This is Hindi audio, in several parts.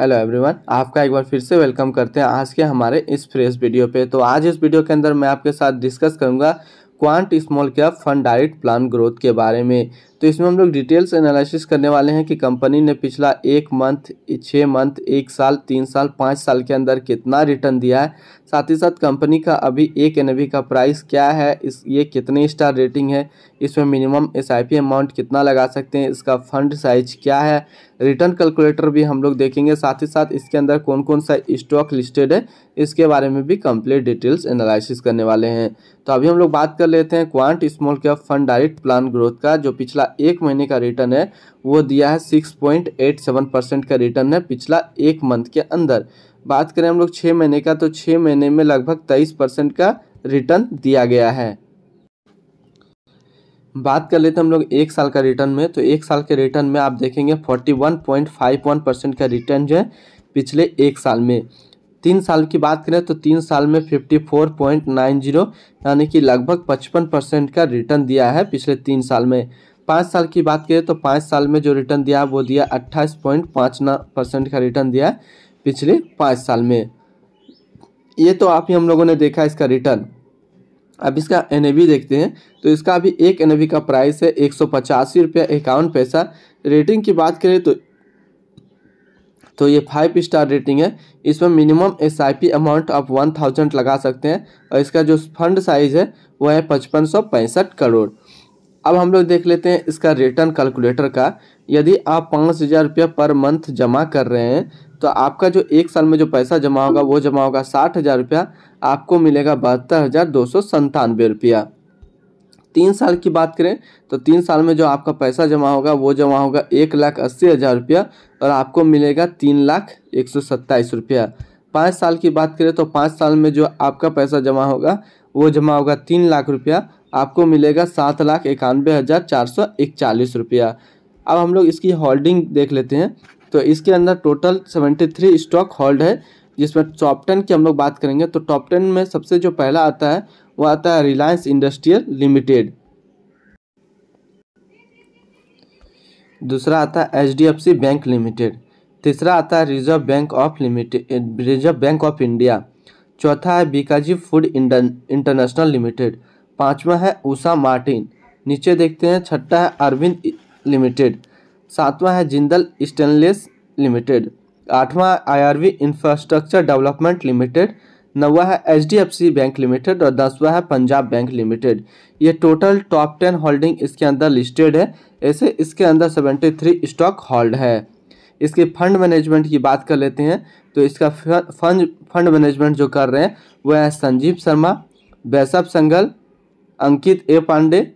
हेलो एवरीवन आपका एक बार फिर से वेलकम करते हैं आज के हमारे इस फ्रेश वीडियो पे तो आज इस वीडियो के अंदर मैं आपके साथ डिस्कस करूंगा Quant small cap fund direct plan growth के बारे में तो इसमें हम लोग डिटेल्स एनालिसिस करने वाले हैं कि कंपनी ने पिछला एक मंथ छः मंथ एक साल तीन साल पाँच साल के अंदर कितना रिटर्न दिया है साथ ही साथ कंपनी का अभी एक एन का प्राइस क्या है इस ये कितने स्टार रेटिंग है इसमें मिनिमम एस अमाउंट कितना लगा सकते हैं इसका फंड साइज क्या है रिटर्न कैलकुलेटर भी हम लोग देखेंगे साथ ही साथ इसके अंदर कौन कौन सा स्टॉक लिस्टेड है इसके बारे में भी कंप्लीट डिटेल्स एनालिसिस करने वाले हैं तो अभी हम लोग बात कर लेते हैं Quant small cap fund direct plan growth का जो पिछला एक महीने का रिटर्न है वो दिया है six point eight seven percent का रिटर्न है पिछला एक मंथ के अंदर बात करें हम लोग छः महीने का तो छः महीने में लगभग तेईस परसेंट का रिटर्न दिया गया है बात कर लेते हम लोग एक साल का रिटर्न में तो एक साल के रिटर्न में आप देखेंगे फोर्टी का रिटर्न जो है पिछले एक साल में तीन साल की बात करें तो तीन साल में fifty four point nine zero यानी कि लगभग पचपन परसेंट का रिटर्न दिया है पिछले तीन साल में पाँच साल की बात करें तो पाँच साल में जो रिटर्न दिया वो दिया अट्ठाईस पॉइंट पाँच परसेंट का रिटर्न दिया पिछले पाँच साल में ये तो आप ही हम लोगों ने देखा इसका रिटर्न अब इसका एन देखते हैं तो इसका अभी एक एन का प्राइस है एक सौ पचासी रुपया इक्यावन पैसा रेटिंग की बात करें तो तो ये फाइव स्टार रेटिंग है इसमें minimum S I P amount आप वन थाउजेंड लगा सकते हैं और इसका जो फंड साइज़ है वह है पचपन सौ पैंसठ करोड़ अब हम लोग देख लेते हैं इसका रिटर्न कैलकुलेटर का यदि आप पाँच हज़ार रुपया पर मंथ जमा कर रहे हैं तो आपका जो एक साल में जो पैसा जमा होगा वो जमा होगा साठ हज़ार रुपया आपको मिलेगा बहत्तर हज़ार दो सौ संतानवे रुपया तीन साल की बात करें तो तीन साल में जो आपका पैसा जमा होगा वो जमा होगा एक लाख अस्सी हज़ार रुपया और आपको मिलेगा तीन लाख एक सौ सत्ताईस रुपया पाँच साल की बात करें तो पाँच साल में जो आपका पैसा जमा होगा वो जमा होगा तीन लाख रुपया आपको मिलेगा सात लाख इक्यानवे हज़ार चार सौ इकचालीस रुपया अब हम लोग इसकी होल्डिंग देख लेते हैं तो इसके अंदर total seventy three stock hold है जिसमें टॉप टेन की हम लोग बात करेंगे तो टॉप टेन में सबसे जो पहला आता है वो आता है रिलायंस इंडस्ट्रियल लिमिटेड दूसरा आता है एच बैंक लिमिटेड तीसरा आता है Reserve Bank of limited Reserve Bank of India चौथा है बीकाजी फूड इंटरनेशनल लिमिटेड पाँचवा है उषा मार्टिन नीचे देखते हैं छठा है अरविंद लिमिटेड सातवां है जिंदल स्टेनलेस लिमिटेड आठवां है आईआरवी इंफ्रास्ट्रक्चर डेवलपमेंट लिमिटेड नवा है एचडीएफसी बैंक लिमिटेड और दसवां है पंजाब बैंक लिमिटेड ये टोटल टॉप टेन होल्डिंग इसके अंदर लिस्टेड है ऐसे इसके अंदर सेवेंटी थ्री स्टॉक होल्ड है इसके फंड मैनेजमेंट की बात कर लेते हैं तो इसका फंड फंड मैनेजमेंट जो कर रहे हैं वह है संजीव शर्मा वैसव संगल अंकित ए पांडे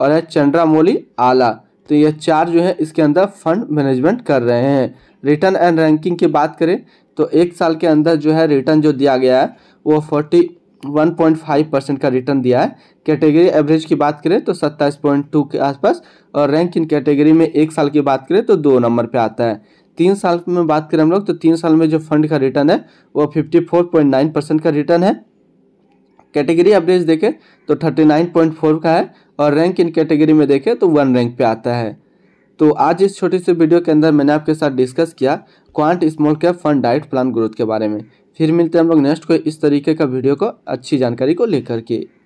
और है चंद्रामोली आला तो यह चार जो है इसके अंदर फंड मैनेजमेंट कर रहे हैं रिटर्न एंड रैंकिंग की बात करें तो एक साल के अंदर जो है रिटर्न जो दिया गया है वो forty one point five percent का रिटर्न दिया है कैटेगरी एवरेज की बात करें तो सत्ताईस पॉइंट टू के आसपास और रैंक इन कैटेगरी में एक साल की बात करें तो दो नंबर पे आता है तीन साल में बात करें हम लोग तो तीन साल में जो फंड का रिटर्न है वो fifty four point nine percent का रिटर्न है कैटेगरी एवरेज देखें तो 39.4 का है और रैंक इन कैटेगरी में देखें तो वन रैंक पे आता है तो आज इस छोटी सी वीडियो के अंदर मैंने आपके साथ डिस्कस किया क्वांट स्मॉल कैप फंड डाइट प्लान ग्रोथ के बारे में फिर मिलते हैं हम लोग नेक्स्ट को इस तरीके का वीडियो को अच्छी जानकारी को लेकर के